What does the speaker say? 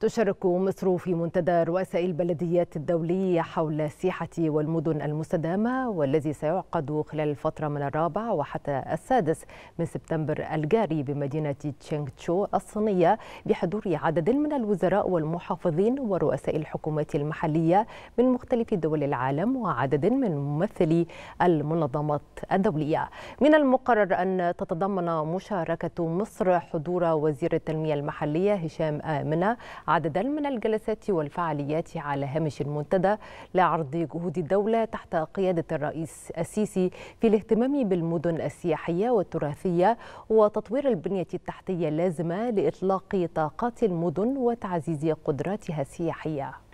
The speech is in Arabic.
تشارك مصر في منتدى رؤساء البلديات الدولي حول السياحة والمدن المستدامة والذي سيعقد خلال الفترة من الرابع وحتى السادس من سبتمبر الجاري بمدينة تشينغ تشو الصينية بحضور عدد من الوزراء والمحافظين ورؤساء الحكومات المحلية من مختلف دول العالم وعدد من ممثلي المنظمات الدولية من المقرر أن تتضمن مشاركة مصر حضور وزير التنمية المحلية هشام آمنة عددا من الجلسات والفعاليات على هامش المنتدى لعرض جهود الدولة تحت قيادة الرئيس السيسي في الاهتمام بالمدن السياحية والتراثية وتطوير البنية التحتية اللازمة لإطلاق طاقات المدن وتعزيز قدراتها السياحية